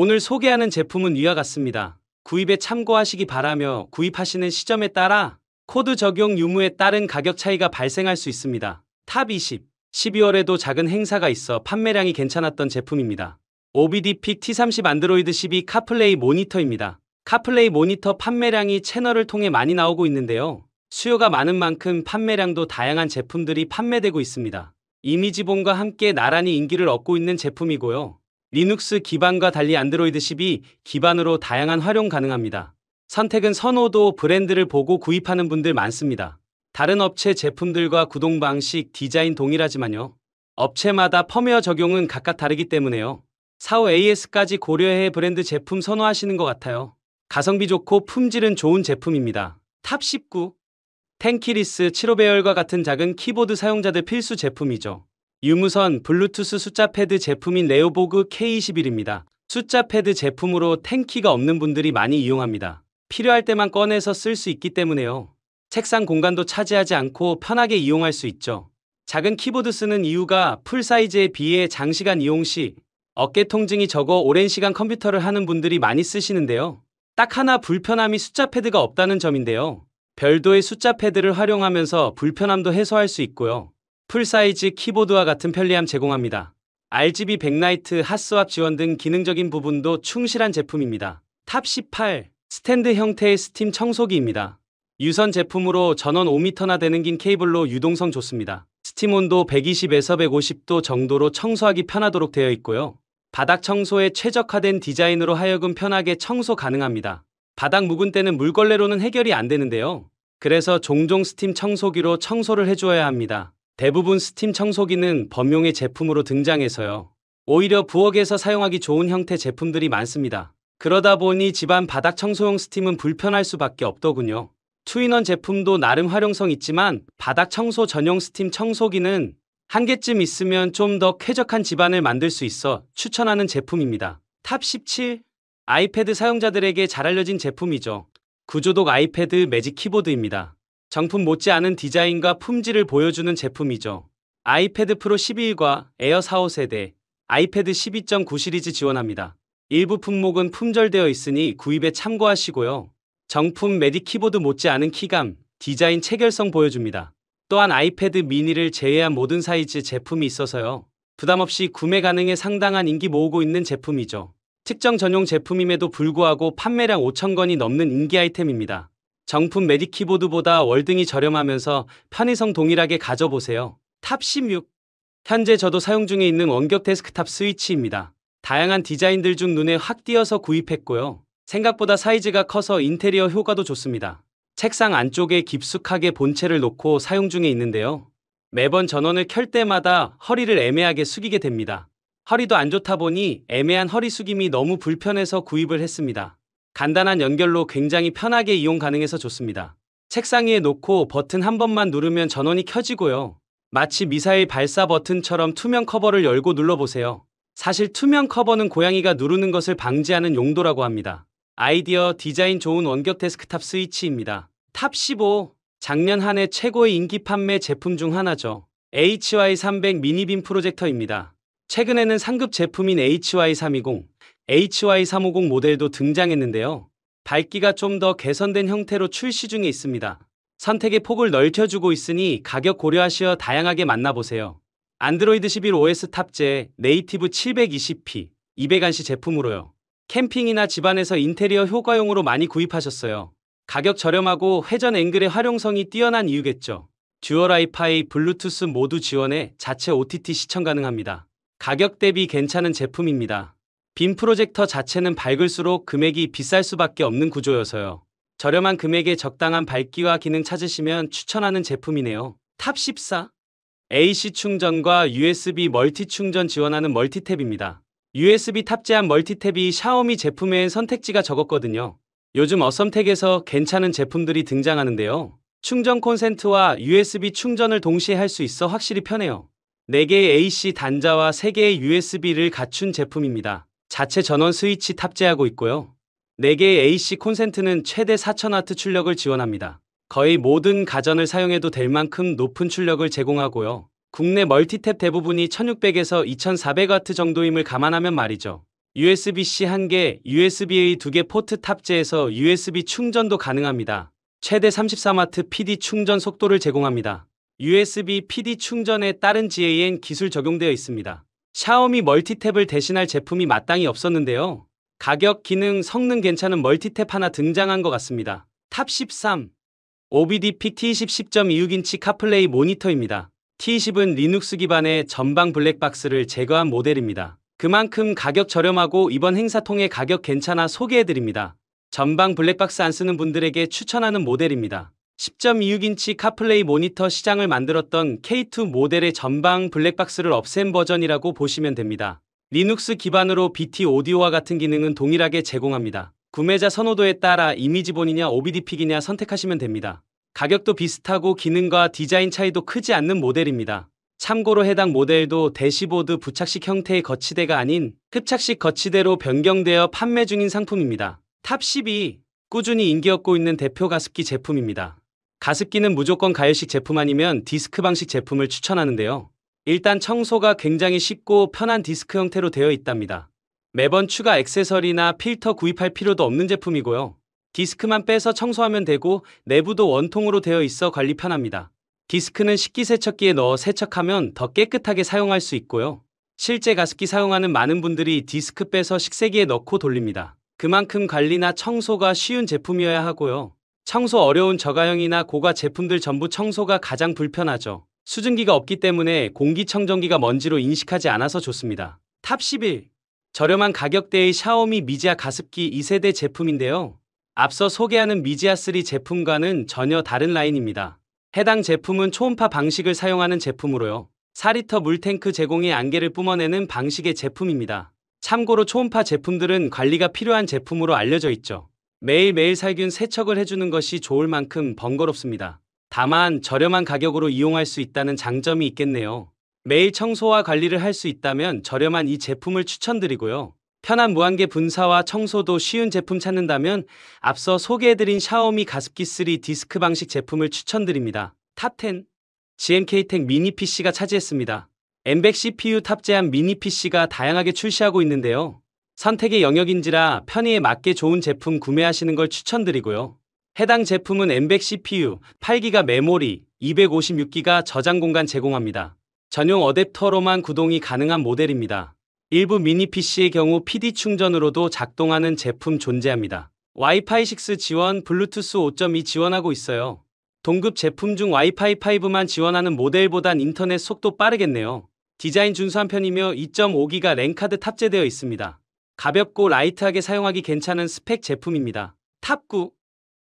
오늘 소개하는 제품은 위와 같습니다. 구입에 참고하시기 바라며 구입하시는 시점에 따라 코드 적용 유무에 따른 가격 차이가 발생할 수 있습니다. 탑 20. 12월에도 작은 행사가 있어 판매량이 괜찮았던 제품입니다. OBD-P T30 안드로이드 12 카플레이 모니터입니다. 카플레이 모니터 판매량이 채널을 통해 많이 나오고 있는데요. 수요가 많은 만큼 판매량도 다양한 제품들이 판매되고 있습니다. 이미지본과 함께 나란히 인기를 얻고 있는 제품이고요. 리눅스 기반과 달리 안드로이드 10이 기반으로 다양한 활용 가능합니다. 선택은 선호도 브랜드를 보고 구입하는 분들 많습니다. 다른 업체 제품들과 구동 방식, 디자인 동일하지만요. 업체마다 펌웨어 적용은 각각 다르기 때문에요. 4호 AS까지 고려해 브랜드 제품 선호하시는 것 같아요. 가성비 좋고 품질은 좋은 제품입니다. 탑 19. 텐키리스 7호 배열과 같은 작은 키보드 사용자들 필수 제품이죠. 유무선 블루투스 숫자 패드 제품인 레오보그 K21입니다. 숫자 패드 제품으로 탱키가 없는 분들이 많이 이용합니다. 필요할 때만 꺼내서 쓸 수 있기 때문에요. 책상 공간도 차지하지 않고 편하게 이용할 수 있죠. 작은 키보드 쓰는 이유가 풀 사이즈에 비해 장시간 이용 시 어깨 통증이 적어 오랜 시간 컴퓨터를 하는 분들이 많이 쓰시는데요. 딱 하나 불편함이 숫자 패드가 없다는 점인데요. 별도의 숫자 패드를 활용하면서 불편함도 해소할 수 있고요. 풀사이즈 키보드와 같은 편리함 제공합니다. RGB 백라이트, 핫스왑 지원 등 기능적인 부분도 충실한 제품입니다. 탑18 스탠드 형태의 스팀 청소기입니다. 유선 제품으로 전원 5m나 되는 긴 케이블로 유동성 좋습니다. 스팀 온도 120에서 150도 정도로 청소하기 편하도록 되어 있고요. 바닥 청소에 최적화된 디자인으로 하여금 편하게 청소 가능합니다. 바닥 묵은 때는 물걸레로는 해결이 안 되는데요. 그래서 종종 스팀 청소기로 청소를 해줘야 합니다. 대부분 스팀 청소기는 범용의 제품으로 등장해서요. 오히려 부엌에서 사용하기 좋은 형태 제품들이 많습니다. 그러다 보니 집안 바닥 청소용 스팀은 불편할 수밖에 없더군요. 투인원 제품도 나름 활용성 있지만 바닥 청소 전용 스팀 청소기는 한 개쯤 있으면 좀 더 쾌적한 집안을 만들 수 있어 추천하는 제품입니다. 탑17 아이패드 사용자들에게 잘 알려진 제품이죠. 구조독 아이패드 매직 키보드입니다. 정품 못지않은 디자인과 품질을 보여주는 제품이죠. 아이패드 프로 12과 에어 45세대, 아이패드 12.9 시리즈 지원합니다. 일부 품목은 품절되어 있으니 구입에 참고하시고요. 정품 메디 키보드 못지않은 키감, 디자인 체결성 보여줍니다. 또한 아이패드 미니를 제외한 모든 사이즈 제품이 있어서요. 부담없이 구매 가능해 상당한 인기 모으고 있는 제품이죠. 특정 전용 제품임에도 불구하고 판매량 5천 건이 넘는 인기 아이템입니다. 정품 메디 키보드보다 월등히 저렴하면서 편의성 동일하게 가져보세요. 탑16 현재 저도 사용 중에 있는 원격 데스크탑 스위치입니다. 다양한 디자인들 중 눈에 확 띄어서 구입했고요. 생각보다 사이즈가 커서 인테리어 효과도 좋습니다. 책상 안쪽에 깊숙하게 본체를 놓고 사용 중에 있는데요. 매번 전원을 켤 때마다 허리를 애매하게 숙이게 됩니다. 허리도 안 좋다 보니 애매한 허리 숙임이 너무 불편해서 구입을 했습니다. 간단한 연결로 굉장히 편하게 이용 가능해서 좋습니다. 책상 위에 놓고 버튼 한 번만 누르면 전원이 켜지고요. 마치 미사일 발사 버튼처럼 투명 커버를 열고 눌러보세요. 사실 투명 커버는 고양이가 누르는 것을 방지하는 용도라고 합니다. 아이디어 디자인 좋은 원격 데스크탑 스위치입니다. 탑15 작년 한 해 최고의 인기 판매 제품 중 하나죠. HY300 미니빔 프로젝터입니다. 최근에는 상급 제품인 HY320, HY350 모델도 등장했는데요. 밝기가 좀 더 개선된 형태로 출시 중에 있습니다. 선택의 폭을 넓혀주고 있으니 가격 고려하시어 다양하게 만나보세요. 안드로이드 11 OS 탑재 네이티브 720p 200안시 제품으로요. 캠핑이나 집안에서 인테리어 효과용으로 많이 구입하셨어요. 가격 저렴하고 회전 앵글의 활용성이 뛰어난 이유겠죠. 듀얼 와이파이, 블루투스 모두 지원해 자체 OTT 시청 가능합니다. 가격 대비 괜찮은 제품입니다. 빔 프로젝터 자체는 밝을수록 금액이 비쌀 수밖에 없는 구조여서요. 저렴한 금액에 적당한 밝기와 기능 찾으시면 추천하는 제품이네요. 탑14 AC 충전과 USB 멀티 충전 지원하는 멀티탭입니다. USB 탑재한 멀티탭이 샤오미 제품의 선택지가 적었거든요. 요즘 어썸택에서 괜찮은 제품들이 등장하는데요. 충전 콘센트와 USB 충전을 동시에 할 수 있어 확실히 편해요. 4개의 AC 단자와 3개의 USB를 갖춘 제품입니다. 자체 전원 스위치 탑재하고 있고요. 4개의 AC 콘센트는 최대 4000W 출력을 지원합니다. 거의 모든 가전을 사용해도 될 만큼 높은 출력을 제공하고요. 국내 멀티탭 대부분이 1600에서 2400W 정도임을 감안하면 말이죠. USB-C 1개, USB-A 2개 포트 탑재해서 USB 충전도 가능합니다. 최대 33W PD 충전 속도를 제공합니다. USB PD 충전에 따른 GAN 기술 적용되어 있습니다. 샤오미 멀티탭을 대신할 제품이 마땅히 없었는데요. 가격, 기능, 성능 괜찮은 멀티탭 하나 등장한 것 같습니다. 탑13 OBD PT20 10.26인치 카플레이 모니터입니다. t 1 0은 리눅스 기반의 전방 블랙박스를 제거한 모델입니다. 그만큼 가격 저렴하고 이번 행사 통해 가격 괜찮아 소개해드립니다. 전방 블랙박스 안 쓰는 분들에게 추천하는 모델입니다. 10.26인치 카플레이 모니터 시장을 만들었던 K2 모델의 전방 블랙박스를 없앤 버전이라고 보시면 됩니다. 리눅스 기반으로 BT 오디오와 같은 기능은 동일하게 제공합니다. 구매자 선호도에 따라 이미지본이냐 OBD픽이냐 선택하시면 됩니다. 가격도 비슷하고 기능과 디자인 차이도 크지 않는 모델입니다. 참고로 해당 모델도 대시보드 부착식 형태의 거치대가 아닌 흡착식 거치대로 변경되어 판매 중인 상품입니다. 탑12 꾸준히 인기 얻고 있는 대표 가습기 제품입니다. 가습기는 무조건 가열식 제품 아니면 디스크 방식 제품을 추천하는데요. 일단 청소가 굉장히 쉽고 편한 디스크 형태로 되어 있답니다. 매번 추가 액세서리나 필터 구입할 필요도 없는 제품이고요. 디스크만 빼서 청소하면 되고 내부도 원통으로 되어 있어 관리 편합니다. 디스크는 식기세척기에 넣어 세척하면 더 깨끗하게 사용할 수 있고요. 실제 가습기 사용하는 많은 분들이 디스크 빼서 식세기에 넣고 돌립니다. 그만큼 관리나 청소가 쉬운 제품이어야 하고요. 청소 어려운 저가형이나 고가 제품들 전부 청소가 가장 불편하죠. 수증기가 없기 때문에 공기청정기가 먼지로 인식하지 않아서 좋습니다. 탑 11. 저렴한 가격대의 샤오미 미지아 가습기 2세대 제품인데요. 앞서 소개하는 미지아 3 제품과는 전혀 다른 라인입니다. 해당 제품은 초음파 방식을 사용하는 제품으로요. 4리터 물탱크 제공의 안개를 뿜어내는 방식의 제품입니다. 참고로 초음파 제품들은 관리가 필요한 제품으로 알려져 있죠. 매일매일 살균 세척을 해주는 것이 좋을 만큼 번거롭습니다. 다만 저렴한 가격으로 이용할 수 있다는 장점이 있겠네요. 매일 청소와 관리를 할 수 있다면 저렴한 이 제품을 추천드리고요. 편한 무한계 분사와 청소도 쉬운 제품 찾는다면 앞서 소개해드린 샤오미 가습기 3 디스크 방식 제품을 추천드립니다. 탑10 GMK텍 미니 PC가 차지했습니다. M100 CPU 탑재한 미니 PC가 다양하게 출시하고 있는데요. 선택의 영역인지라 편의에 맞게 좋은 제품 구매하시는 걸 추천드리고요. 해당 제품은 M100 CPU, 8기가 메모리, 256기가 저장 공간 제공합니다. 전용 어댑터로만 구동이 가능한 모델입니다. 일부 미니 PC의 경우 PD 충전으로도 작동하는 제품 존재합니다. 와이파이 6 지원, 블루투스 5.2 지원하고 있어요. 동급 제품 중 와이파이 5만 지원하는 모델보단 인터넷 속도 빠르겠네요. 디자인 준수한 편이며 2.5기가 랜카드 탑재되어 있습니다. 가볍고 라이트하게 사용하기 괜찮은 스펙 제품입니다. 탑9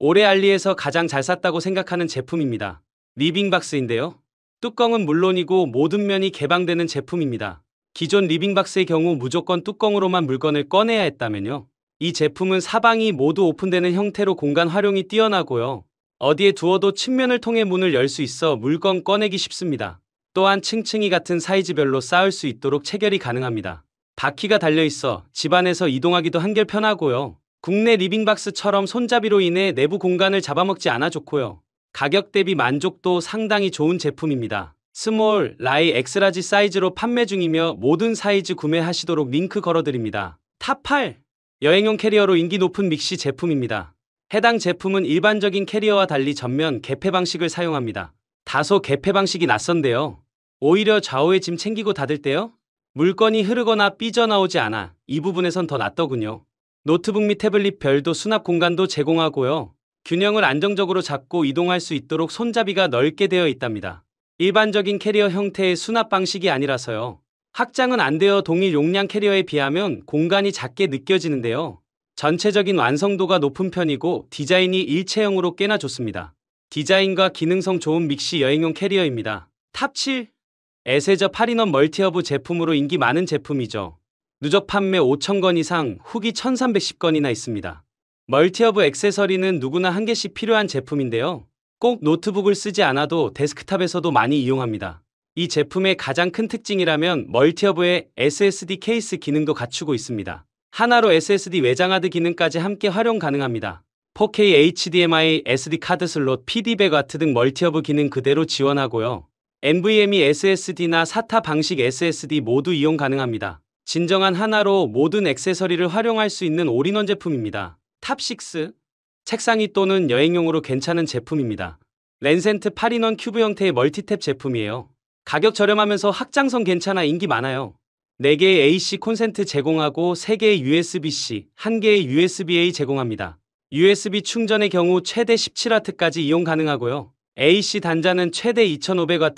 올해 알리에서 가장 잘 샀다고 생각하는 제품입니다. 리빙박스인데요. 뚜껑은 물론이고 모든 면이 개방되는 제품입니다. 기존 리빙박스의 경우 무조건 뚜껑으로만 물건을 꺼내야 했다면요. 이 제품은 사방이 모두 오픈되는 형태로 공간 활용이 뛰어나고요. 어디에 두어도 측면을 통해 문을 열 수 있어 물건 꺼내기 쉽습니다. 또한 층층이 같은 사이즈별로 쌓을 수 있도록 체결이 가능합니다. 바퀴가 달려있어 집안에서 이동하기도 한결 편하고요. 국내 리빙박스처럼 손잡이로 인해 내부 공간을 잡아먹지 않아 좋고요. 가격 대비 만족도 상당히 좋은 제품입니다. 스몰, 라이, 엑스라지 사이즈로 판매 중이며 모든 사이즈 구매하시도록 링크 걸어드립니다. 탑8 여행용 캐리어로 인기 높은 믹시 제품입니다. 해당 제품은 일반적인 캐리어와 달리 전면 개폐 방식을 사용합니다. 다소 개폐 방식이 낯선데요. 오히려 좌우에 짐 챙기고 닫을 때요. 물건이 흐르거나 삐져나오지 않아 이 부분에선 더 낫더군요. 노트북 및 태블릿 별도 수납 공간도 제공하고요. 균형을 안정적으로 잡고 이동할 수 있도록 손잡이가 넓게 되어 있답니다. 일반적인 캐리어 형태의 수납 방식이 아니라서요. 확장은 안 되어 동일 용량 캐리어에 비하면 공간이 작게 느껴지는데요. 전체적인 완성도가 높은 편이고 디자인이 일체형으로 꽤나 좋습니다. 디자인과 기능성 좋은 믹시 여행용 캐리어입니다. 탑7 에세저 8인원 멀티허브 제품으로 인기 많은 제품이죠. 누적 판매 5,000건 이상, 후기 1,310건이나 있습니다. 멀티허브 액세서리는 누구나 한 개씩 필요한 제품인데요. 꼭 노트북을 쓰지 않아도 데스크탑에서도 많이 이용합니다. 이 제품의 가장 큰 특징이라면 멀티허브의 SSD 케이스 기능도 갖추고 있습니다. 하나로 SSD 외장하드 기능까지 함께 활용 가능합니다. 4K HDMI SD 카드 슬롯, PD백 와트 등 멀티허브 기능 그대로 지원하고요. NVMe SSD나 SATA 방식 SSD 모두 이용 가능합니다. 진정한 하나로 모든 액세서리를 활용할 수 있는 올인원 제품입니다. 탑6 책상이 또는 여행용으로 괜찮은 제품입니다. 랜센트 8인원 큐브 형태의 멀티탭 제품이에요. 가격 저렴하면서 확장성 괜찮아 인기 많아요. 4개의 AC 콘센트 제공하고 3개의 USB-C, 1개의 USB-A 제공합니다. USB 충전의 경우 최대 17W까지 이용 가능하고요. AC 단자는 최대 2500W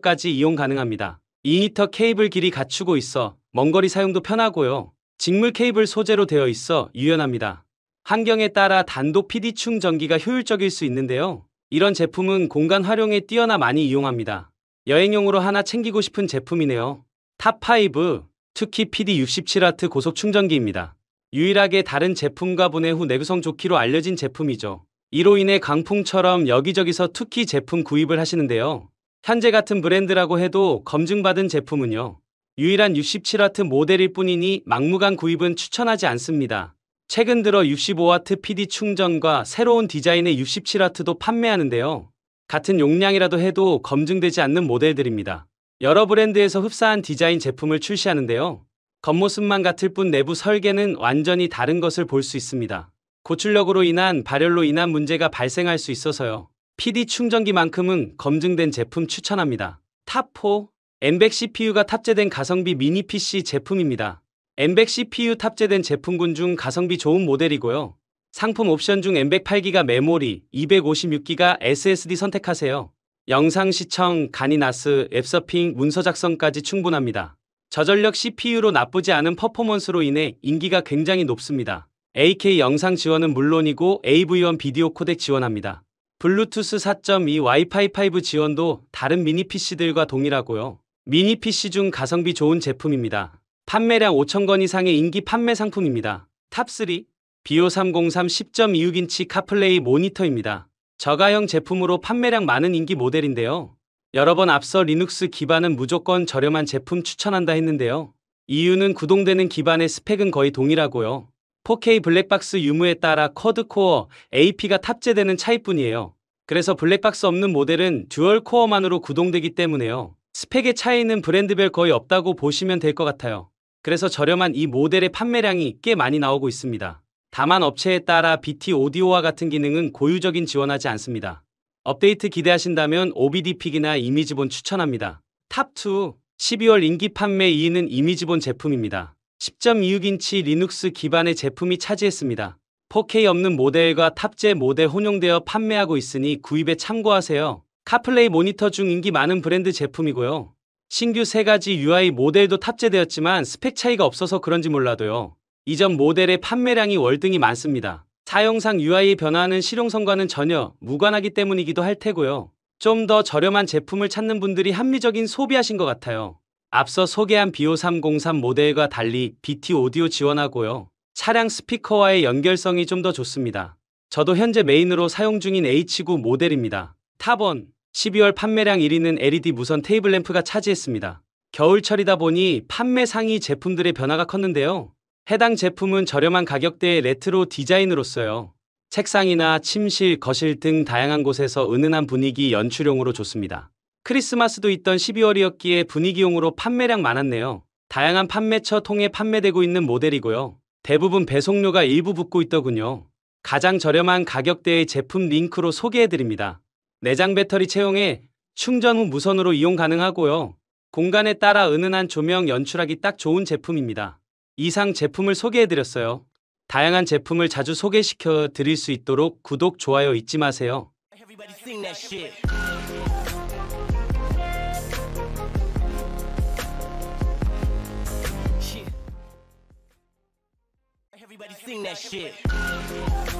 10A까지 이용 가능합니다. 2터 케이블 길이 갖추고 있어 먼거리 사용도 편하고요. 직물 케이블 소재로 되어 있어 유연합니다. 환경에 따라 단독 PD 충전기가 효율적일 수 있는데요. 이런 제품은 공간 활용에 뛰어나 많이 이용합니다. 여행용으로 하나 챙기고 싶은 제품이네요. 탑5 특히 PD 67W 고속 충전기입니다. 유일하게 다른 제품과 분해 후 내구성 좋기로 알려진 제품이죠. 이로 인해 강풍처럼 여기저기서 투키 제품 구입을 하시는데요. 현재 같은 브랜드라고 해도 검증받은 제품은요. 유일한 67W 모델일 뿐이니 막무가내 구입은 추천하지 않습니다. 최근 들어 65W PD 충전과 새로운 디자인의 67W도 판매하는데요. 같은 용량이라도 해도 검증되지 않는 모델들입니다. 여러 브랜드에서 흡사한 디자인 제품을 출시하는데요. 겉모습만 같을 뿐 내부 설계는 완전히 다른 것을 볼 수 있습니다. 고출력으로 인한 발열로 인한 문제가 발생할 수 있어서요. PD 충전기만큼은 검증된 제품 추천합니다. 탑4 M100 CPU가 탑재된 가성비 미니 PC 제품입니다. M100 CPU 탑재된 제품군 중 가성비 좋은 모델이고요. 상품 옵션 중 M108기가 메모리, 256기가 SSD 선택하세요. 영상 시청, 가니나스, 앱서핑, 문서 작성까지 충분합니다. 저전력 CPU로 나쁘지 않은 퍼포먼스로 인해 인기가 굉장히 높습니다. AK 영상 지원은 물론이고 AV1 비디오 코덱 지원합니다. 블루투스 4.2 와이파이 5 지원도 다른 미니 PC들과 동일하고요. 미니 PC 중 가성비 좋은 제품입니다. 판매량 5,000건 이상의 인기 판매 상품입니다. 탑3 BO303 10.26인치 카플레이 모니터입니다. 저가형 제품으로 판매량 많은 인기 모델인데요. 여러 번 앞서 리눅스 기반은 무조건 저렴한 제품 추천한다 했는데요. 이유는 구동되는 기반의 스펙은 거의 동일하고요. 4K 블랙박스 유무에 따라 쿼드코어 AP가 탑재되는 차이뿐이에요. 그래서 블랙박스 없는 모델은 듀얼 코어만으로 구동되기 때문에요. 스펙의 차이는 브랜드별 거의 없다고 보시면 될 것 같아요. 그래서 저렴한 이 모델의 판매량이 꽤 많이 나오고 있습니다. 다만 업체에 따라 BT 오디오와 같은 기능은 고유적인 지원하지 않습니다. 업데이트 기대하신다면 OBD픽이나 이미지본 추천합니다. 탑2 12월 인기 판매 2위는 이미지본 제품입니다. 10.26인치 리눅스 기반의 제품이 차지했습니다. 4K 없는 모델과 탑재 모델 혼용되어 판매하고 있으니 구입에 참고하세요. 카플레이 모니터 중 인기 많은 브랜드 제품이고요. 신규 3가지 UI 모델도 탑재되었지만 스펙 차이가 없어서 그런지 몰라도요. 이전 모델의 판매량이 월등히 많습니다. 사용상 UI의 변화는 실용성과는 전혀 무관하기 때문이기도 할 테고요. 좀 더 저렴한 제품을 찾는 분들이 합리적인 소비하신 것 같아요. 앞서 소개한 b 5 3 0 3 모델과 달리 BT 오디오 지원하고요. 차량 스피커와의 연결성이 좀 더 좋습니다. 저도 현재 메인으로 사용 중인 H9 모델입니다. 탑원 12월 판매량 1위는 LED 무선 테이블 램프가 차지했습니다. 겨울철이다 보니 판매 상위 제품들의 변화가 컸는데요. 해당 제품은 저렴한 가격대의 레트로 디자인으로써요. 책상이나 침실, 거실 등 다양한 곳에서 은은한 분위기 연출용으로 좋습니다. 크리스마스도 있던 12월이었기에 분위기용으로 판매량 많았네요. 다양한 판매처 통해 판매되고 있는 모델이고요. 대부분 배송료가 일부 붙고 있더군요. 가장 저렴한 가격대의 제품 링크로 소개해드립니다. 내장 배터리 채용에 충전 후 무선으로 이용 가능하고요. 공간에 따라 은은한 조명 연출하기 딱 좋은 제품입니다. 이상 제품을 소개해드렸어요. 다양한 제품을 자주 소개시켜 드릴 수 있도록 구독, 좋아요 잊지 마세요. sing that shit.